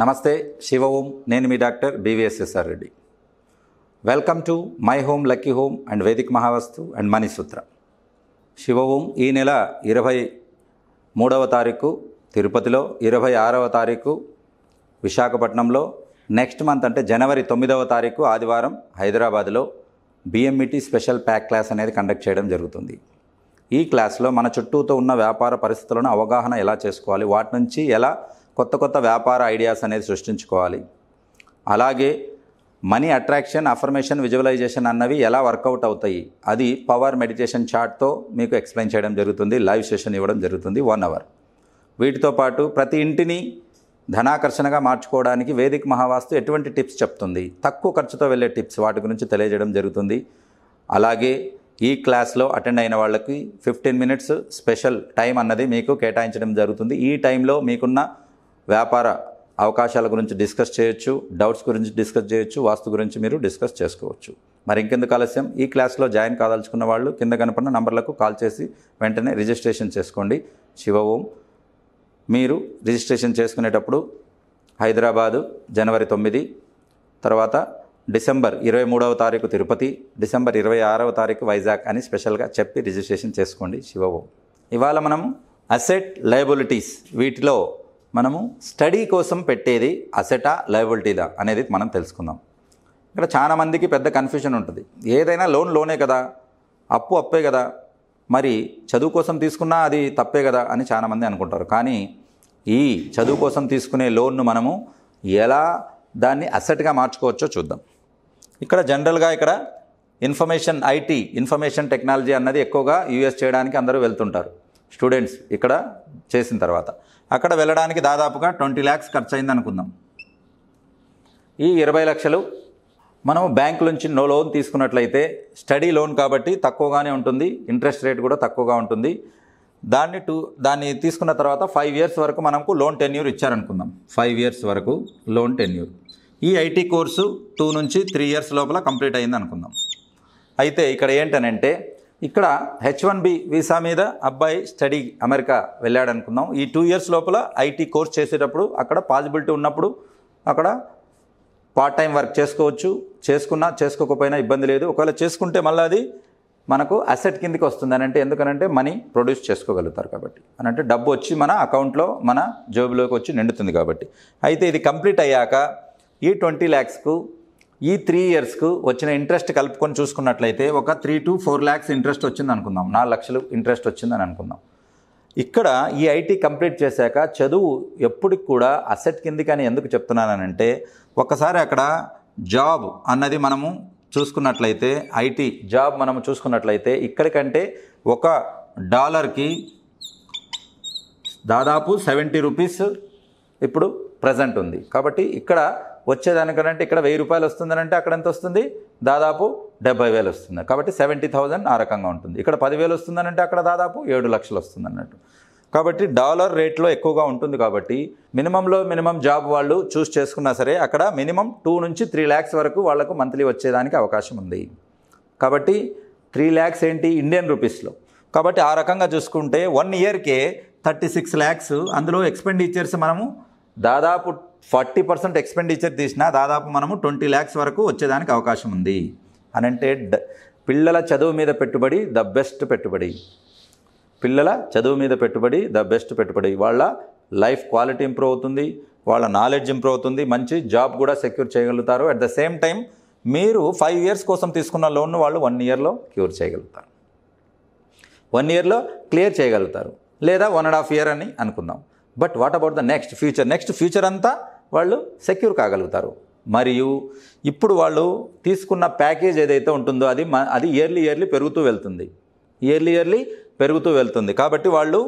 నమస్తే శివ ఓం నేను మీ doctor BVSSR Reddy welcome to my home lucky home and Vedic Mahavastu and Manisutra Shiva Om ఈ నెల ఇరవై మూడవ తారీఖు తిరుపతిలో ఇరవై ఆరవ తారీఖు విశాఖపట్నంలో నెక్స్ట్ మంత్ అంటే జనవరి తొమ్మిదవ తారీఖు ఆదివారం హైదరాబాద్లో బిఎంఈటీ స్పెషల్ ప్యాక్ క్లాస్ అనేది కండక్ట్ చేయడం జరుగుతుంది ఈ క్లాస్లో మన చుట్టూతో ఉన్న వ్యాపార పరిస్థితులను అవగాహన ఎలా చేసుకోవాలి వాటి నుంచి ఎలా కొత్త కొత్త వ్యాపార ఐడియాస్ అనేది సృష్టించుకోవాలి అలాగే మనీ అట్రాక్షన్ అఫర్మేషన్ విజువలైజేషన్ అన్నవి ఎలా వర్కౌట్ అవుతాయి అది పవర్ మెడిటేషన్ చార్ట్తో మీకు ఎక్స్ప్లెయిన్ చేయడం జరుగుతుంది లైవ్ సెషన్ ఇవ్వడం జరుగుతుంది వన్ అవర్ వీటితో పాటు ప్రతి ఇంటిని ధనాకర్షణగా మార్చుకోవడానికి వేదిక మహావాస్తు ఎటువంటి టిప్స్ చెప్తుంది తక్కువ ఖర్చుతో వెళ్ళే టిప్స్ వాటి గురించి తెలియజేయడం జరుగుతుంది అలాగే ఈ క్లాస్లో అటెండ్ అయిన వాళ్ళకి ఫిఫ్టీన్ మినిట్స్ స్పెషల్ టైం అన్నది మీకు కేటాయించడం జరుగుతుంది ఈ టైంలో మీకున్న వ్యాపార అవకాశాల గురించి డిస్కస్ చేయొచ్చు డౌట్స్ గురించి డిస్కస్ చేయొచ్చు వాస్తు గురించి మీరు డిస్కస్ చేసుకోవచ్చు మరి ఇంకెందుకు ఆలస్యం ఈ క్లాస్లో జాయిన్ కాదలుచుకున్న వాళ్ళు కింద కనపడిన నంబర్లకు కాల్ చేసి వెంటనే రిజిస్ట్రేషన్ చేసుకోండి శివ ఓం మీరు రిజిస్ట్రేషన్ చేసుకునేటప్పుడు హైదరాబాదు జనవరి తొమ్మిది తర్వాత డిసెంబర్ ఇరవై మూడవ తారీఖు తిరుపతి డిసెంబర్ ఇరవై ఆరవ తారీఖు వైజాగ్ అని స్పెషల్గా చెప్పి రిజిస్ట్రేషన్ చేసుకోండి శివ ఓం ఇవాళ మనం అసెట్ లయబిలిటీస్ వీటిలో మనము స్టడీ కోసం పెట్టేది అసెటా లయబిలిటీదా అనేది మనం తెలుసుకుందాం ఇక్కడ చాలామందికి పెద్ద కన్ఫ్యూషన్ ఉంటుంది ఏదైనా లోన్ లోనే కదా అప్పు అప్పే కదా మరి చదువు కోసం తీసుకున్నా అది తప్పే కదా అని చాలామంది అనుకుంటారు కానీ ఈ చదువు కోసం తీసుకునే లోన్ను మనము ఎలా దాన్ని అసెట్గా మార్చుకోవచ్చో చూద్దాం ఇక్కడ జనరల్గా ఇక్కడ ఇన్ఫర్మేషన్ ఐటీ ఇన్ఫర్మేషన్ టెక్నాలజీ అన్నది ఎక్కువగా యూఎస్ చేయడానికి అందరూ వెళ్తుంటారు స్టూడెంట్స్ ఇక్కడ చేసిన తర్వాత అక్కడ వెళ్ళడానికి దాదాపుగా ట్వంటీ ల్యాక్స్ ఖర్చు అయింది అనుకుందాం ఈ ఇరవై లక్షలు మనం బ్యాంకు నుంచి నో లోన్ తీసుకున్నట్లయితే స్టడీ లోన్ కాబట్టి తక్కువగానే ఉంటుంది ఇంట్రెస్ట్ రేట్ కూడా తక్కువగా ఉంటుంది దాన్ని టూ దాన్ని తీసుకున్న తర్వాత ఫైవ్ ఇయర్స్ వరకు మనకు లోన్ టెన్యూర్ ఇచ్చారనుకుందాం ఫైవ్ ఇయర్స్ వరకు లోన్ టెన్యూర్ ఈ ఐటీ కోర్సు టూ నుంచి త్రీ ఇయర్స్ లోపల కంప్లీట్ అయింది అనుకుందాం అయితే ఇక్కడ ఏంటనంటే ఇక్కడ హెచ్ వన్ బి వీసా మీద అబ్బాయి స్టడీ అమెరికా వెళ్ళాడు అనుకుందాం ఈ టూ ఇయర్స్ లోపల ఐటీ కోర్స్ చేసేటప్పుడు అక్కడ పాసిబిలిటీ ఉన్నప్పుడు అక్కడ పార్ట్ టైం వర్క్ చేసుకోవచ్చు చేసుకున్నా చేసుకోకపోయినా ఇబ్బంది లేదు ఒకవేళ చేసుకుంటే మళ్ళీ అది మనకు అసెట్ కిందకి వస్తుంది అని అంటే ఎందుకనంటే మనీ ప్రొడ్యూస్ చేసుకోగలుగుతారు కాబట్టి అని అంటే డబ్బు వచ్చి మన అకౌంట్లో మన జేబులోకి వచ్చి నిండుతుంది కాబట్టి అయితే ఇది కంప్లీట్ అయ్యాక ఈ ట్వంటీ ల్యాక్స్కు ఈ త్రీ ఇయర్స్కు వచ్చిన ఇంట్రెస్ట్ కలుపుకొని చూసుకున్నట్లయితే ఒక three to four lakhs interest వచ్చింది అనుకుందాం నాలుగు లక్షలు ఇంట్రెస్ట్ వచ్చిందని అనుకుందాం ఇక్కడ ఈ ఐటీ కంప్లీట్ చేశాక చదువు ఎప్పటికి కూడా అసెట్ కింది కానీ ఎందుకు చెప్తున్నానంటే ఒకసారి అక్కడ జాబ్ అన్నది మనము చూసుకున్నట్లయితే ఐటీ జాబ్ మనము చూసుకున్నట్లయితే ఇక్కడికంటే ఒక డాలర్కి దాదాపు సెవెంటీ రూపీస్ ఇప్పుడు ప్రజెంట్ ఉంది కాబట్టి ఇక్కడ వచ్చేదానికంటే ఇక్కడ వెయ్యి రూపాయలు వస్తుందని అంటే అక్కడ ఎంత వస్తుంది దాదాపు డెబ్బై వేలు వస్తుంది కాబట్టి సెవెంటీ థౌజండ్ ఆ రకంగా ఉంటుంది ఇక్కడ పదివేలు వస్తుందనంటే అక్కడ దాదాపు ఏడు లక్షలు వస్తుంది అన్నట్టు కాబట్టి డాలర్ రేట్లో ఎక్కువగా ఉంటుంది కాబట్టి మినిమంలో మినిమం జాబ్ వాళ్ళు చూస్ చేసుకున్నా సరే అక్కడ మినిమం టూ నుంచి త్రీ ల్యాక్స్ వరకు వాళ్లకు మంత్లీ వచ్చేదానికి అవకాశం ఉంది కాబట్టి త్రీ ల్యాక్స్ ఏంటి ఇండియన్ రూపీస్లో కాబట్టి ఆ రకంగా చూసుకుంటే వన్ ఇయర్కే థర్టీ సిక్స్ ల్యాక్స్ అందులో ఎక్స్పెండిచర్స్ మనము దాదాపు ఫార్టీ పర్సెంట్ ఎక్స్పెండిచర్ తీసినా దాదాపు మనము ట్వంటీ ల్యాక్స్ వరకు వచ్చేదానికి అవకాశం ఉంది అని అంటే పిల్లల చదువు మీద పెట్టుబడి ద బెస్ట్ పెట్టుబడి పిల్లల చదువు మీద పెట్టుబడి ద బెస్ట్ పెట్టుబడి వాళ్ళ లైఫ్ క్వాలిటీ ఇంప్రూవ్ అవుతుంది వాళ్ళ నాలెడ్జ్ ఇంప్రూవ్ అవుతుంది మంచి జాబ్ కూడా సెక్యూర్ చేయగలుగుతారు అట్ ద సేమ్ టైం మీరు ఫైవ్ ఇయర్స్ కోసం తీసుకున్న లోన్ను వాళ్ళు వన్ ఇయర్లో క్యూర్ చేయగలుగుతారు వన్ ఇయర్లో క్లియర్ చేయగలుగుతారు లేదా వన్ అండ్ హాఫ్ ఇయర్ అని అనుకుందాం but what about the next future next future అంతా వాళ్ళు సెక్యూర్ కాగలుగుతారు మరియు ఇప్పుడు వాళ్ళు తీసుకున్న ప్యాకేజ్ ఏదైతే ఉంటుందో అది అది ఇయర్లీ ఇయర్లీ పెరుగుతూ వెళ్తుంది ఇయర్లీ ఇయర్లీ పెరుగుతూ వెళ్తుంది కాబట్టి వాళ్ళు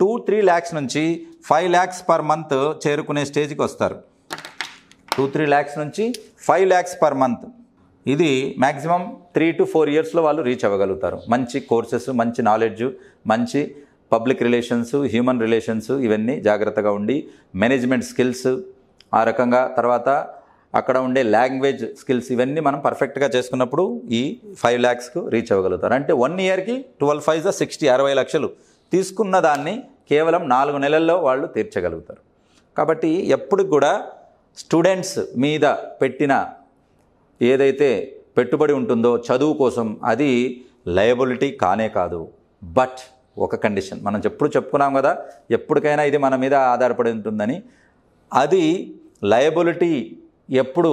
టూ త్రీ ల్యాక్స్ నుంచి ఫైవ్ ల్యాక్స్ పర్ మంత్ చేరుకునే స్టేజ్కి వస్తారు టూ త్రీ ల్యాక్స్ నుంచి ఫైవ్ ల్యాక్స్ పర్ మంత్ ఇది మ్యాక్సిమం త్రీ టు ఫోర్ ఇయర్స్లో వాళ్ళు రీచ్ అవ్వగలుగుతారు మంచి కోర్సెస్ మంచి నాలెడ్జ్ మంచి పబ్లిక్ రిలేషన్స్ హ్యూమన్ రిలేషన్స్ ఇవన్నీ జాగ్రత్తగా ఉండి మేనేజ్మెంట్ స్కిల్స్ ఆ రకంగా తర్వాత అక్కడ ఉండే లాంగ్వేజ్ స్కిల్స్ ఇవన్నీ మనం పర్ఫెక్ట్గా చేసుకున్నప్పుడు ఈ ఫైవ్ ల్యాక్స్కు రీచ్ అవ్వగలుగుతారు అంటే వన్ ఇయర్కి ట్వెల్వ్ ఫైవ్ సిక్స్టీ అరవై లక్షలు తీసుకున్న దాన్ని కేవలం నాలుగు నెలల్లో వాళ్ళు తీర్చగలుగుతారు కాబట్టి ఎప్పుడు కూడా స్టూడెంట్స్ మీద పెట్టిన ఏదైతే పెట్టుబడి ఉంటుందో చదువు కోసం అది లయబిలిటీ కానే కాదు బట్ ఒక కండిషన్ మనం ఎప్పుడు చెప్పుకున్నాం కదా ఎప్పటికైనా ఇది మన మీద ఆధారపడి ఉంటుందని అది లయబిలిటీ ఎప్పుడు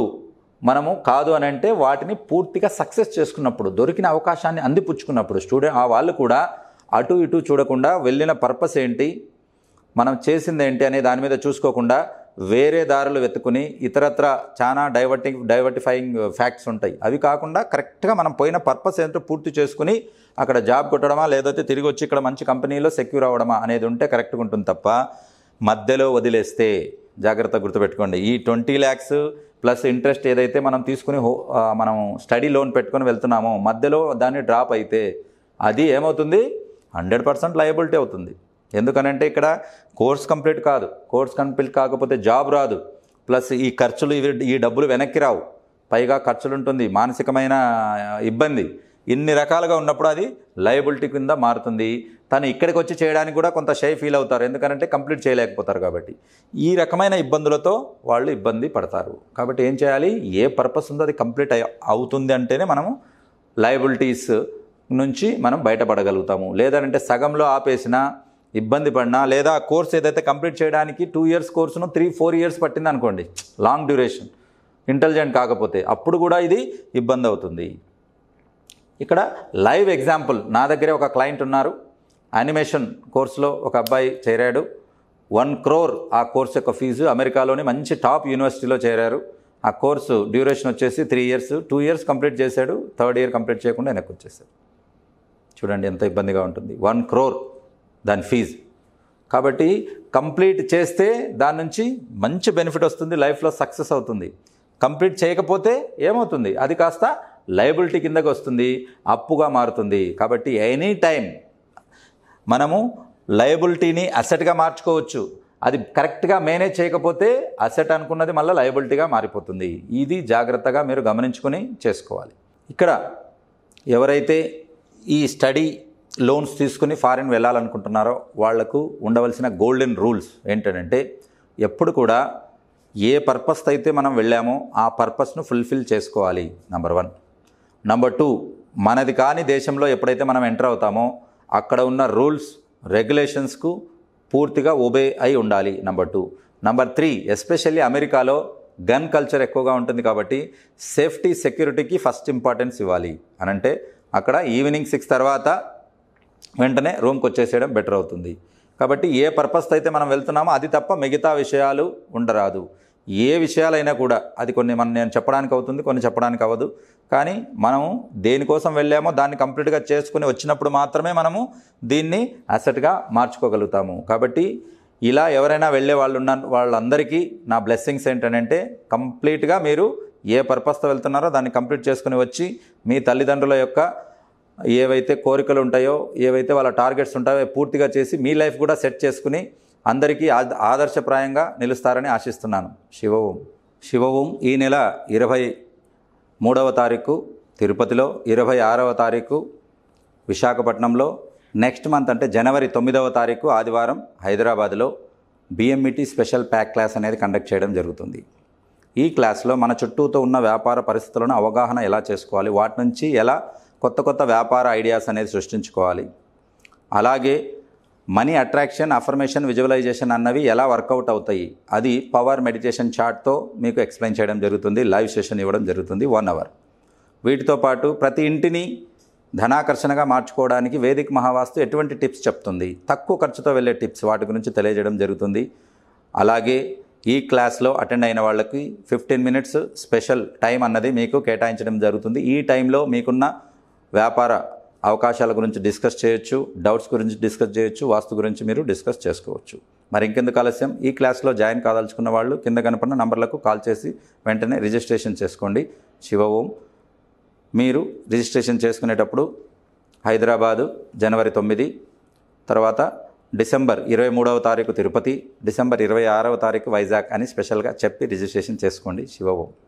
మనము కాదు అని అంటే వాటిని పూర్తిగా సక్సెస్ చేసుకున్నప్పుడు దొరికిన అవకాశాన్ని అందిపుచ్చుకున్నప్పుడు స్టూడెంట్ ఆ వాళ్ళు కూడా అటు ఇటు చూడకుండా వెళ్ళిన పర్పస్ ఏంటి మనం చేసింది ఏంటి అనే దాని మీద చూసుకోకుండా వేరే దారులు వెతుకుని ఇతరత్ర చాలా డైవర్టింగ్ డైవర్టిఫైయింగ్ ఫ్యాక్ట్స్ ఉంటాయి అవి కాకుండా కరెక్ట్గా మనం పోయిన పర్పస్ ఏంటో పూర్తి చేసుకుని అక్కడ జాబ్ కొట్టడమా లేదైతే తిరిగి వచ్చి ఇక్కడ మంచి కంపెనీలో సెక్యూర్ అవ్వడమా అనేది ఉంటే కరెక్ట్గా ఉంటుంది తప్ప మధ్యలో వదిలేస్తే జాగ్రత్త గుర్తుపెట్టుకోండి ఈ ట్వంటీ ల్యాక్స్ ప్లస్ ఇంట్రెస్ట్ ఏదైతే మనం తీసుకుని మనం స్టడీ లోన్ పెట్టుకొని వెళ్తున్నామో మధ్యలో దాన్ని డ్రాప్ అయితే అది ఏమవుతుంది హండ్రెడ్ పర్సెంట్ లయబిలిటీ అవుతుంది ఎందుకనంటే ఇక్కడ కోర్స్ కంప్లీట్ కాదు కోర్స్ కంప్లీట్ కాకపోతే జాబ్ రాదు ప్లస్ ఈ ఖర్చులు ఇవి ఈ డబ్బులు వెనక్కి రావు పైగా ఖర్చులు ఉంటుంది మానసికమైన ఇబ్బంది ఇన్ని రకాలుగా ఉన్నప్పుడు అది లయబిలిటీ కింద మారుతుంది తను ఇక్కడికి వచ్చి చేయడానికి కూడా కొంత షై ఫీల్ అవుతారు ఎందుకంటే కంప్లీట్ చేయలేకపోతారు కాబట్టి ఈ రకమైన ఇబ్బందులతో వాళ్ళు ఇబ్బంది పడతారు కాబట్టి ఏం చేయాలి ఏ పర్పస్ ఉందో అది కంప్లీట్ అవుతుంది అంటేనే మనము లయబిలిటీస్ నుంచి మనం బయటపడగలుగుతాము లేదంటే సగంలో ఆపేసిన ఇబ్బంది పడినా లేదా కోర్స్ ఏదైతే కంప్లీట్ చేయడానికి టూ ఇయర్స్ కోర్సును త్రీ ఫోర్ ఇయర్స్ పట్టింది అనుకోండి లాంగ్ డ్యూరేషన్ ఇంటెలిజెంట్ కాకపోతే అప్పుడు కూడా ఇది ఇబ్బంది అవుతుంది ఇక్కడ లైవ్ ఎగ్జాంపుల్ నా దగ్గరే ఒక క్లయింట్ ఉన్నారు యానిమేషన్ కోర్సులో ఒక అబ్బాయి చేరాడు వన్ క్రోర్ ఆ కోర్స్ యొక్క ఫీజు అమెరికాలోని మంచి టాప్ యూనివర్సిటీలో చేరారు ఆ కోర్సు డ్యూరేషన్ వచ్చేసి three years two years complete చేశాడు థర్డ్ ఇయర్ కంప్లీట్ చేయకుండా వెనక్కి వచ్చేసాడు చూడండి ఎంత ఇబ్బందిగా ఉంటుంది వన్ క్రోర్ దాని ఫీజు కాబట్టి కంప్లీట్ చేస్తే దాని నుంచి మంచి బెనిఫిట్ వస్తుంది లైఫ్లో సక్సెస్ అవుతుంది కంప్లీట్ చేయకపోతే ఏమవుతుంది అది కాస్త లయబిలిటీ కిందకు వస్తుంది అప్పుగా మారుతుంది కాబట్టి ఎనీ టైం మనము లయబిలిటీని అసెట్గా మార్చుకోవచ్చు అది కరెక్ట్గా మేనేజ్ చేయకపోతే అసెట్ అనుకున్నది మళ్ళీ లయబిలిటీగా మారిపోతుంది ఇది జాగ్రత్తగా మీరు గమనించుకొని చేసుకోవాలి ఇక్కడ ఎవరైతే ఈ స్టడీ లోన్స్ తీసుకుని ఫారిన్ వెళ్ళాలనుకుంటున్నారో వాళ్లకు ఉండవలసిన గోల్డెన్ రూల్స్ ఏంటంటే ఎప్పుడు కూడా ఏ పర్పస్ అయితే మనం వెళ్ళామో ఆ పర్పస్ను ఫుల్ఫిల్ చేసుకోవాలి నెంబర్ వన్ నెంబర్ టూ మనది కాని దేశంలో ఎప్పుడైతే మనం ఎంటర్ అవుతామో అక్కడ ఉన్న రూల్స్ రెగ్యులేషన్స్కు పూర్తిగా ఒబే అయి ఉండాలి number two number three especially అమెరికాలో గన్ కల్చర్ ఎక్కువగా ఉంటుంది కాబట్టి సేఫ్టీ సెక్యూరిటీకి ఫస్ట్ ఇంపార్టెన్స్ ఇవ్వాలి అనంటే అక్కడ ఈవినింగ్ సిక్స్ తర్వాత వెంటనే రూమ్కి వచ్చేసేయడం బెటర్ అవుతుంది కాబట్టి ఏ పర్పస్ అయితే మనం వెళ్తున్నామో అది తప్ప మిగతా విషయాలు ఉండరాదు ఏ విషయాలైనా కూడా అది కొన్ని మనం నేను చెప్పడానికి అవుతుంది కొన్ని చెప్పడానికి అవ్వదు కానీ మనము దేనికోసం వెళ్ళామో దాన్ని కంప్లీట్గా చేసుకుని వచ్చినప్పుడు మాత్రమే మనము దీన్ని అసెట్గా మార్చుకోగలుగుతాము కాబట్టి ఇలా ఎవరైనా వెళ్ళే వాళ్ళు ఉన్న వాళ్ళందరికీ నా బ్లెస్సింగ్స్ ఏంటంటే కంప్లీట్గా మీరు ఏ పర్పస్తో వెళ్తున్నారో దాన్ని కంప్లీట్ చేసుకుని వచ్చి మీ తల్లిదండ్రుల యొక్క ఏవైతే కోరికలు ఉంటాయో ఏవైతే వాళ్ళ టార్గెట్స్ ఉంటాయో పూర్తిగా చేసి మీ లైఫ్ కూడా సెట్ చేసుకుని అందరికీ ఆదర్శప్రాయంగా నిలుస్తారని ఆశిస్తున్నాను శివవం శివవం ఈ నెల ఇరవై మూడవ తారీఖు తిరుపతిలో ఇరవై ఆరవ తారీఖు విశాఖపట్నంలో నెక్స్ట్ మంత్ అంటే జనవరి తొమ్మిదవ తారీఖు ఆదివారం హైదరాబాద్లో బిఎంఈటీ స్పెషల్ ప్యాక్ క్లాస్ అనేది కండక్ట్ చేయడం జరుగుతుంది ఈ క్లాస్లో మన చుట్టూతో ఉన్న వ్యాపార పరిస్థితులను అవగాహన ఎలా చేసుకోవాలి వాటి నుంచి ఎలా కొత్త కొత్త వ్యాపార ఐడియాస్ అనేది సృష్టించుకోవాలి అలాగే మనీ అట్రాక్షన్ అఫర్మేషన్ విజువలైజేషన్ అన్నవి ఎలా వర్కౌట్ అవుతాయి అది పవర్ మెడిటేషన్ చార్ట్తో మీకు ఎక్స్ప్లెయిన్ చేయడం జరుగుతుంది లైవ్ సెషన్ ఇవ్వడం జరుగుతుంది వన్ అవర్ వీటితో పాటు ప్రతి ఇంటిని ధనాకర్షణగా మార్చుకోవడానికి వేదిక మహావాస్తు ఎటువంటి టిప్స్ చెప్తుంది తక్కువ ఖర్చుతో వెళ్ళే టిప్స్ వాటి గురించి తెలియజేయడం జరుగుతుంది అలాగే ఈ క్లాస్లో అటెండ్ అయిన వాళ్ళకి ఫిఫ్టీన్ మినిట్స్ స్పెషల్ టైం అన్నది మీకు కేటాయించడం జరుగుతుంది ఈ టైంలో మీకున్న వ్యాపార అవకాశాల గురించి డిస్కస్ చేయొచ్చు డౌట్స్ గురించి డిస్కస్ చేయొచ్చు వాస్తు గురించి మీరు డిస్కస్ చేసుకోవచ్చు మరి ఇంకెందుకు ఆలస్యం ఈ క్లాస్లో జాయిన్ కాదలుచుకున్న వాళ్ళు కింద కనపడిన నంబర్లకు కాల్ చేసి వెంటనే రిజిస్ట్రేషన్ చేసుకోండి శివ ఓం మీరు రిజిస్ట్రేషన్ చేసుకునేటప్పుడు హైదరాబాదు జనవరి తొమ్మిది తర్వాత డిసెంబర్ ఇరవై మూడవ తారీఖు తిరుపతి డిసెంబర్ ఇరవై ఆరవ తారీఖు వైజాగ్ అని స్పెషల్గా చెప్పి రిజిస్ట్రేషన్ చేసుకోండి శివ ఓం